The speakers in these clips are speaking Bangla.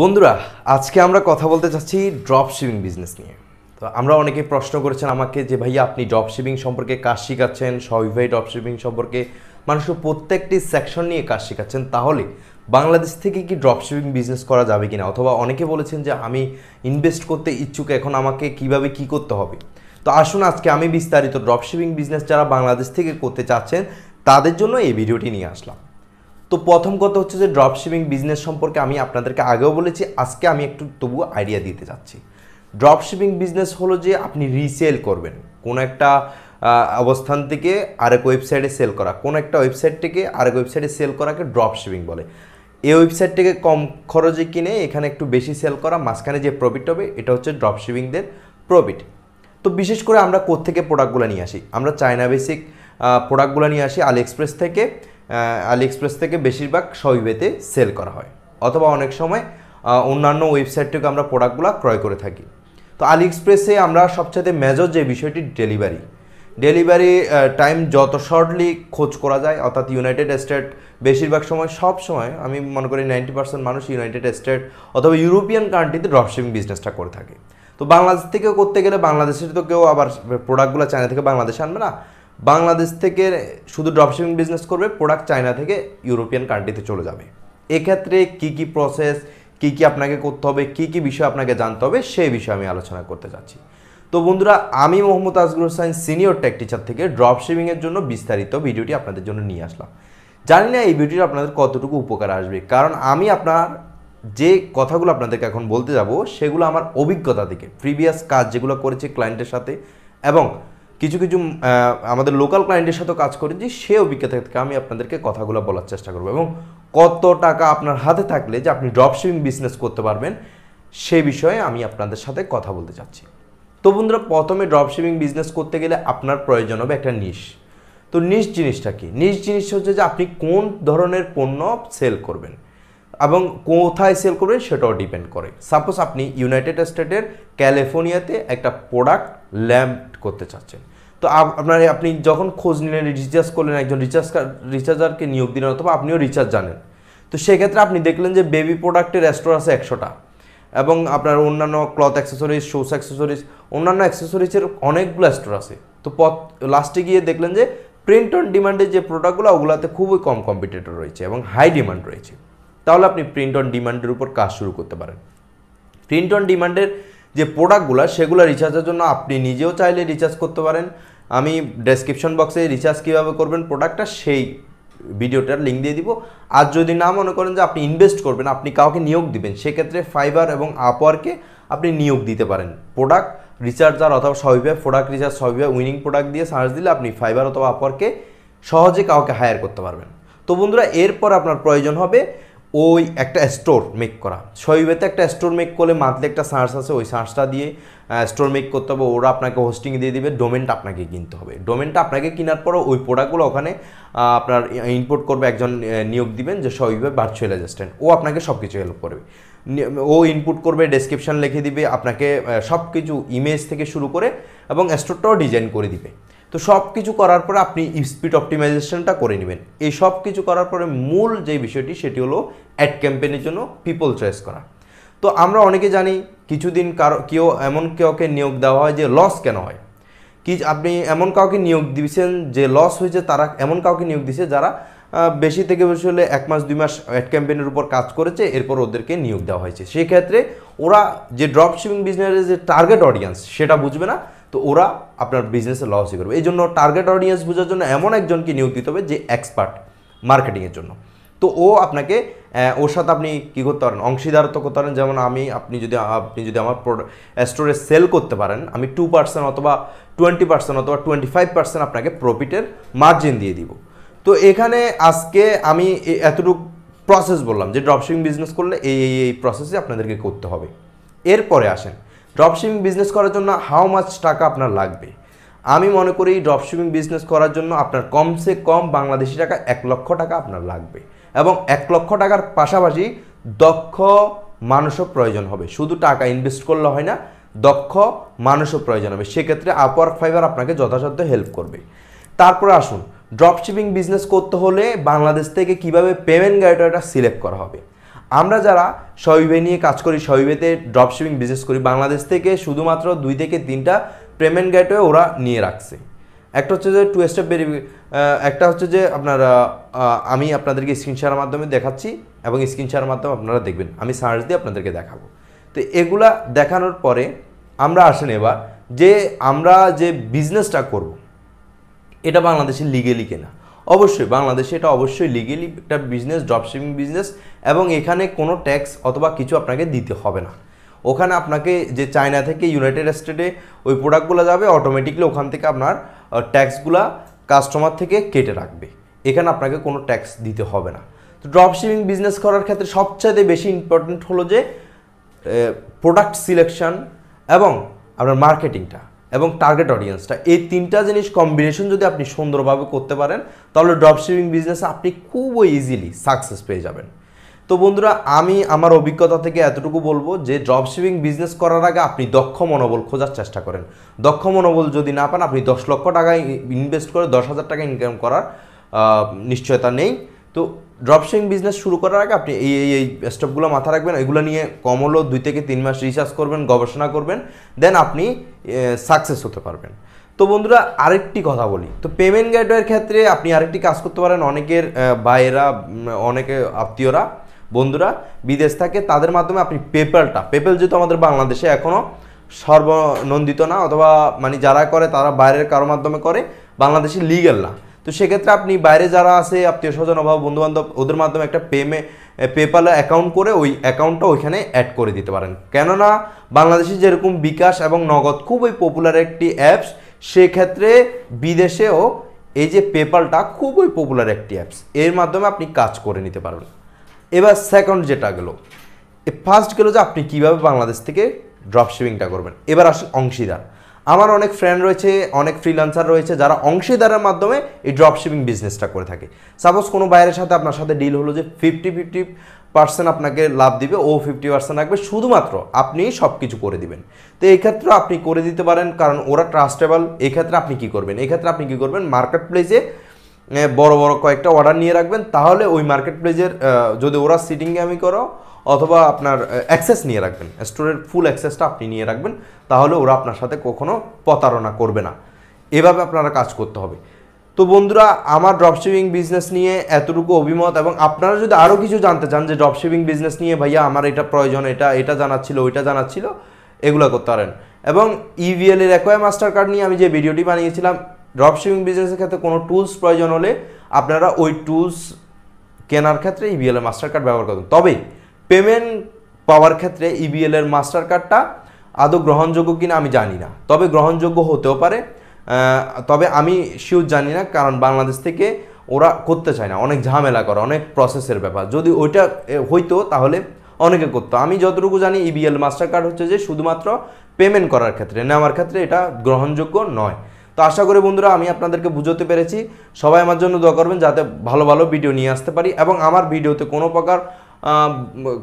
বন্ধুরা আজকে আমরা কথা বলতে চাচ্ছি ড্রপ শিপিং বিজনেস নিয়ে তো আমরা অনেকে প্রশ্ন করেছেন আমাকে যে ভাইয়া আপনি ড্রপ শিপিং সম্পর্কে কাজ শিখাচ্ছেন সবিভাই ড্রপ শিপিং সম্পর্কে মানুষের প্রত্যেকটি সেকশন নিয়ে কাজ শেখাচ্ছেন তাহলে বাংলাদেশ থেকে কি ড্রপ শিপিং বিজনেস করা যাবে কি না অথবা অনেকে বলেছেন যে আমি ইনভেস্ট করতে ইচ্ছুক এখন আমাকে কিভাবে কি করতে হবে তো আসুন আজকে আমি বিস্তারিত ড্রপ শিপিং বিজনেস যারা বাংলাদেশ থেকে করতে চাচ্ছেন তাদের জন্য এই ভিডিওটি নিয়ে আসলাম তো প্রথম কথা হচ্ছে যে শিপিং বিজনেস সম্পর্কে আমি আপনাদেরকে আগেও বলেছি আজকে আমি একটু তবুও আইডিয়া দিতে চাচ্ছি শিপিং বিজনেস হলো যে আপনি রিসেল করবেন কোনো একটা অবস্থান থেকে আরেক ওয়েবসাইটে সেল করা কোনো একটা ওয়েবসাইট থেকে আরেক ওয়েবসাইটে সেল করাকে শিপিং বলে এই ওয়েবসাইট থেকে কম খরচে কিনে এখানে একটু বেশি সেল করা মাঝখানে যে প্রফিট হবে এটা হচ্ছে শিপিংদের প্রফিট তো বিশেষ করে আমরা কোত্থেকে প্রোডাক্টগুলো নিয়ে আসি আমরা চায়না বেসিক প্রোডাক্টগুলো নিয়ে আসি আলি এক্সপ্রেস থেকে আলি এক্সপ্রেস থেকে বেশিরভাগ সবিবেতে সেল করা হয় অথবা অনেক সময় অন্যান্য ওয়েবসাইট থেকে আমরা প্রোডাক্টগুলো ক্রয় করে থাকি তো আলি এক্সপ্রেসে আমরা সবচেয়ে মেজর যে বিষয়টি ডেলিভারি ডেলিভারি টাইম যত শর্টলি খোঁজ করা যায় অর্থাৎ ইউনাইটেড স্টেট বেশিরভাগ সময় সব সময় আমি মনে করি নাইনটি পার্সেন্ট মানুষ ইউনাইটেড স্টেট অথবা ইউরোপিয়ান কান্ট্রিতে ড্রপশিপিং বিজনেসটা করে থাকে তো বাংলাদেশ থেকেও করতে গেলে বাংলাদেশের তো কেউ আবার প্রোডাক্টগুলো চায়না থেকে বাংলাদেশে আনবে না বাংলাদেশ থেকে শুধু ড্রপশিপিং বিজনেস করবে প্রোডাক্ট চায়না থেকে ইউরোপিয়ান কান্ট্রিতে চলে যাবে এক্ষেত্রে কি কি প্রসেস কি কি আপনাকে করতে হবে কি কি বিষয় আপনাকে জানতে হবে সেই বিষয়ে আমি আলোচনা করতে চাচ্ছি তো বন্ধুরা আমি Mohammad Azgur Hossain senior tech teacher থেকে ড্রপশিপিংয়ের জন্য বিস্তারিত ভিডিওটি আপনাদের জন্য নিয়ে আসলাম জানি না এই ভিডিওটি আপনাদের কতটুকু উপকার আসবে কারণ আমি আপনার যে কথাগুলো আপনাদেরকে এখন বলতে যাব সেগুলো আমার অভিজ্ঞতা থেকে প্রিভিয়াস কাজ যেগুলো করেছে ক্লায়েন্টের সাথে এবং কিছু কিছু আমাদের লোকাল ক্লায়েন্টের সাথে কাজ করেছি সে অভিজ্ঞতা থেকে আমি আপনাদেরকে কথাগুলো বলার চেষ্টা করবো এবং কত টাকা আপনার হাতে থাকলে যে আপনি ড্রপশিপিং বিজনেস করতে পারবেন সে বিষয়ে আমি আপনাদের সাথে কথা বলতে চাচ্ছি তো বন্ধুরা প্রথমে ড্রপশিপিং বিজনেস করতে গেলে আপনার প্রয়োজন হবে একটা নিশ তো নিশ জিনিসটা কি নিশ জিনিসটা হচ্ছে যে আপনি কোন ধরনের পণ্য সেল করবেন এবং কোথায় সেল করবেন সেটাও ডিপেন্ড করে সাপোজ আপনি ইউনাইটেড স্টেটের ক্যালিফোর্নিয়াতে একটা প্রোডাক্ট ল্যাম্প করতে চাচ্ছেন তো আপনার আপনি যখন খোঁজ নিলেন রিচার্জ করলেন একজন রিচার্জ রিচার্জারকে নিয়োগ দিলেন অথবা আপনিও রিচার্জ জানেন তো সেক্ষেত্রে আপনি দেখলেন যে বেবি প্রোডাক্টের স্টোর আছে একশোটা এবং আপনার অন্যান্য ক্লথ অ্যাক্সেসরিজ শোস অ্যাক্সেসরিজ অন্যান্য অ্যাক্সেসরিজের অনেকগুলো স্টোর আছে তো পথ লাস্টে গিয়ে দেখলেন যে প্রিন্ট অন ডিমান্ডের যে প্রোডাক্টগুলো ওগুলোতে খুবই কম কম্পিটিটর রয়েছে এবং হাই ডিমান্ড রয়েছে তাহলে আপনি প্রিন্ট অন ডিমান্ডের উপর কাজ শুরু করতে পারেন প্রিন্ট অন ডিমান্ডের যে প্রোডাক্টগুলো সেগুলো রিচার্জের জন্য আপনি নিজেও চাইলে রিচার্জ করতে পারেন আমি ডেসক্রিপশন বক্সে রিচার্জ কীভাবে করবেন প্রোডাক্টটা সেই ভিডিওটার লিঙ্ক দিয়ে দিব আর যদি না মনে করেন যে আপনি ইনভেস্ট করবেন আপনি কাউকে নিয়োগ দিবেন সেক্ষেত্রে ফাইবার এবং আপওয়ারকে আপনি নিয়োগ দিতে পারেন প্রোডাক্ট রিচার্জার অথবা সবিভাবে প্রোডাক্ট রিচার্জ সবিভাবে উইনিং প্রোডাক্ট দিয়ে সার্চ দিলে আপনি ফাইবার অথবা আপওয়ারকে সহজে কাউকে হায়ার করতে পারবেন তো বন্ধুরা এরপর আপনার প্রয়োজন হবে ওই একটা স্টোর মেক করা শৈবেতে একটা স্টোর মেক করলে মান্থলি একটা সার্চ আছে ওই সার্চটা দিয়ে স্টোর মেক করতে হবে ওরা আপনাকে হোস্টিং দিয়ে দিবে ডোমেনটা আপনাকে কিনতে হবে ডোমেনটা আপনাকে কেনার পর ওই প্রোডাক্টগুলো ওখানে আপনার ইনপুট করবে একজন নিয়োগ দিবেন যে শৈবে ভার্চুয়াল অ্যাসিস্ট্যান্ট ও আপনাকে সব কিছু হেল্প করবে ও ইনপুট করবে ডেসক্রিপশান লিখে দিবে আপনাকে সব কিছু ইমেজ থেকে শুরু করে এবং স্টোরটাও ডিজাইন করে দিবে তো সব কিছু করার পরে আপনি স্পিড অপটিমাইজেশনটা করে নেবেন এই সব কিছু করার পরে মূল যে বিষয়টি সেটি হলো অ্যাড ক্যাম্পেনের জন্য পিপল চয়েস করা তো আমরা অনেকে জানি কিছুদিন কারো কেউ এমন কাউকে নিয়োগ দেওয়া হয় যে লস কেন হয় কি আপনি এমন কাউকে নিয়োগ দিয়েছেন যে লস হয়েছে তারা এমন কাউকে নিয়োগ দিয়েছে যারা বেশি থেকে বেশি হলে এক মাস দুই মাস অ্যাড ক্যাম্পেনের উপর কাজ করেছে এরপর ওদেরকে নিয়োগ দেওয়া হয়েছে সেক্ষেত্রে ওরা যে শিপিং বিজনেসের যে টার্গেট অডিয়েন্স সেটা বুঝবে না তো ওরা আপনার বিজনেসে লসই করবে এই জন্য টার্গেট অডিয়েন্স বোঝার জন্য এমন একজনকে নিয়োগ দিতে হবে যে এক্সপার্ট মার্কেটিংয়ের জন্য তো ও আপনাকে ওর সাথে আপনি কী করতে পারেন অংশীদারত্ব করতে পারেন যেমন আমি আপনি যদি আপনি যদি আমার স্টোরে সেল করতে পারেন আমি টু পার্সেন্ট অথবা টোয়েন্টি পার্সেন্ট অথবা টোয়েন্টি ফাইভ পার্সেন্ট আপনাকে প্রফিটের মার্জিন দিয়ে দিব তো এখানে আজকে আমি এতটুকু প্রসেস বললাম যে ড্রপশিপিং বিজনেস করলে এই এই প্রসেসে আপনাদেরকে করতে হবে এরপরে আসেন ড্রপশিপিং বিজনেস করার জন্য হাউ মাচ টাকা আপনার লাগবে আমি মনে করি ড্রপশিপিং বিজনেস করার জন্য আপনার কমসে কম বাংলাদেশি টাকা এক লক্ষ টাকা আপনার লাগবে এবং এক লক্ষ টাকার পাশাপাশি দক্ষ মানুষও প্রয়োজন হবে শুধু টাকা ইনভেস্ট করলে হয় না দক্ষ মানুষও প্রয়োজন হবে সেক্ষেত্রে আপওয়ার্ক ফাইবার আপনাকে যথাযথ হেল্প করবে তারপরে আসুন ড্রপশিপিং বিজনেস করতে হলে বাংলাদেশ থেকে কিভাবে পেমেন্ট গাইডারটা সিলেক্ট করা হবে আমরা যারা সহিবে নিয়ে কাজ করি সহিবেতে ড্রপশিপিং বিজনেস করি বাংলাদেশ থেকে শুধুমাত্র দুই থেকে তিনটা পেমেন্ট গেটওয়ে ওরা নিয়ে রাখছে একটা হচ্ছে যে টু স্টেপ ভেরিফি একটা হচ্ছে যে আপনার আমি আপনাদেরকে স্ক্রিনশার মাধ্যমে দেখাচ্ছি এবং স্ক্রিনশার মাধ্যমে আপনারা দেখবেন আমি সার্চ দিয়ে আপনাদেরকে দেখাবো তো এগুলা দেখানোর পরে আমরা আসেন এবার যে আমরা যে বিজনেসটা করব এটা বাংলাদেশে লিগেলি কেনা অবশ্যই বাংলাদেশে এটা অবশ্যই লিগেলি একটা বিজনেস ড্রপশিপিং বিজনেস এবং এখানে কোনো ট্যাক্স অথবা কিছু আপনাকে দিতে হবে না ওখানে আপনাকে যে চায়না থেকে ইউনাইটেড স্টেটে ওই প্রোডাক্টগুলো যাবে অটোমেটিকলি ওখান থেকে আপনার ট্যাক্সগুলা কাস্টমার থেকে কেটে রাখবে এখানে আপনাকে কোনো ট্যাক্স দিতে হবে না তো ড্রপশিপিং বিজনেস করার ক্ষেত্রে সবচেয়ে বেশি ইম্পর্টেন্ট হলো যে প্রোডাক্ট সিলেকশন এবং আপনার মার্কেটিংটা এবং টার্গেট অডিয়েন্সটা এই তিনটা জিনিস কম্বিনেশন যদি আপনি সুন্দরভাবে করতে পারেন তাহলে ড্রপশিপিং বিজনেসে আপনি খুবই ইজিলি সাকসেস পেয়ে যাবেন তো বন্ধুরা আমি আমার অভিজ্ঞতা থেকে এতটুকু বলবো যে ড্রপশিপিং বিজনেস করার আগে আপনি দক্ষ মনোবল খোঁজার চেষ্টা করেন দক্ষ মনোবল যদি না পান আপনি দশ লক্ষ টাকা ইনভেস্ট করে দশ হাজার টাকা ইনকাম করার নিশ্চয়তা নেই তো ড্রপশিপিং বিজনেস শুরু করার আগে আপনি এই এই এই স্টপগুলো মাথা রাখবেন এগুলো নিয়ে কম হলো দুই থেকে তিন মাস রিসার্চ করবেন গবেষণা করবেন দেন আপনি সাকসেস হতে পারবেন তো বন্ধুরা আরেকটি কথা বলি তো পেমেন্ট গাইডওয়ের ক্ষেত্রে আপনি আরেকটি কাজ করতে পারেন অনেকের বাইরা অনেকে আত্মীয়রা বন্ধুরা বিদেশ থাকে তাদের মাধ্যমে আপনি পেপ্যালটা পেপ্যাল যেহেতু আমাদের বাংলাদেশে এখনও সর্বনন্দিত না অথবা মানে যারা করে তারা বাইরের কারো মাধ্যমে করে বাংলাদেশে লিগেল না তো সেক্ষেত্রে আপনি বাইরে যারা আছে আত্মীয় স্বজন অভাব বন্ধুবান্ধব ওদের মাধ্যমে একটা পেমে পেপাল অ্যাকাউন্ট করে ওই অ্যাকাউন্টটা ওইখানে অ্যাড করে দিতে পারেন কেননা বাংলাদেশে যেরকম বিকাশ এবং নগদ খুবই পপুলার একটি অ্যাপস সেক্ষেত্রে বিদেশেও এই যে পেপালটা খুবই পপুলার একটি অ্যাপস এর মাধ্যমে আপনি কাজ করে নিতে পারবেন এবার সেকেন্ড যেটা গেলো ফার্স্ট গেলো যে আপনি কীভাবে বাংলাদেশ থেকে ড্রপ শিপিংটা করবেন এবার আসুন অংশীদার আমার অনেক ফ্রেন্ড রয়েছে অনেক ফ্রিলান্সার রয়েছে যারা অংশীদারের মাধ্যমে এই ড্রপশিপিং বিজনেসটা করে থাকে সাপোজ কোনো বাইরের সাথে আপনার সাথে ডিল হলো যে ফিফটি ফিফটি পার্সেন্ট আপনাকে লাভ দিবে ও ফিফটি পার্সেন্ট রাখবে শুধুমাত্র আপনি সব কিছু করে দিবেন তো এক্ষেত্রে আপনি করে দিতে পারেন কারণ ওরা ট্রাস্টেবল এক্ষেত্রে আপনি কি করবেন এক্ষেত্রে আপনি কি করবেন মার্কেট প্লেসে বড় বড় কয়েকটা অর্ডার নিয়ে রাখবেন তাহলে ওই মার্কেট প্লেসের যদি ওরা সিটিংয়ে আমি করো অথবা আপনার অ্যাক্সেস নিয়ে রাখবেন স্টোরের ফুল অ্যাক্সেসটা আপনি নিয়ে রাখবেন তাহলে ওরা আপনার সাথে কখনো প্রতারণা করবে না এভাবে আপনারা কাজ করতে হবে তো বন্ধুরা আমার ড্রপশিপিং বিজনেস নিয়ে এতটুকু অভিমত এবং আপনারা যদি আরও কিছু জানতে চান যে ড্রপশিপিং বিজনেস নিয়ে ভাইয়া আমার এটা প্রয়োজন এটা এটা জানাচ্ছিল ওইটা জানাচ্ছিল এগুলো করতে পারেন এবং ইভিএল e এর একোয়া মাস্টার কার্ড নিয়ে আমি যে ভিডিওটি বানিয়েছিলাম ড্রপশিপিং বিজনেসের ক্ষেত্রে কোনো টুলস প্রয়োজন হলে আপনারা ওই টুলস কেনার ক্ষেত্রে ইভিএল মাস্টার কার্ড ব্যবহার করুন তবে পেমেন্ট পাওয়ার ক্ষেত্রে ইবিএল e এর মাস্টার কার্ডটা আদৌ গ্রহণযোগ্য কিনা আমি জানি না তবে গ্রহণযোগ্য হতেও পারে তবে আমি শিওর জানি না কারণ বাংলাদেশ থেকে ওরা করতে চায় না অনেক ঝামেলা করে অনেক প্রসেসের ব্যাপার যদি ওইটা হইতো তাহলে অনেকে করতো আমি যতটুকু জানি ইবিএল e মাস্টার কার্ড হচ্ছে যে শুধুমাত্র পেমেন্ট করার ক্ষেত্রে নেওয়ার ক্ষেত্রে এটা গ্রহণযোগ্য নয় তো আশা করি বন্ধুরা আমি আপনাদেরকে বুঝতে পেরেছি সবাই আমার জন্য দোয়া করবেন যাতে ভালো ভালো ভিডিও নিয়ে আসতে পারি এবং আমার ভিডিওতে কোনো প্রকার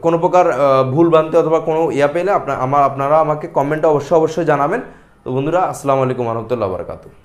কোনো প্রকার ভুল ভ্রান্তি অথবা কোনো ইয়া পেলে আপনার আমার আপনারা আমাকে কমেন্টে অবশ্যই অবশ্যই জানাবেন তো বন্ধুরা আসসালামু আলাইকুম রহমতুল্লাহ বারকাতু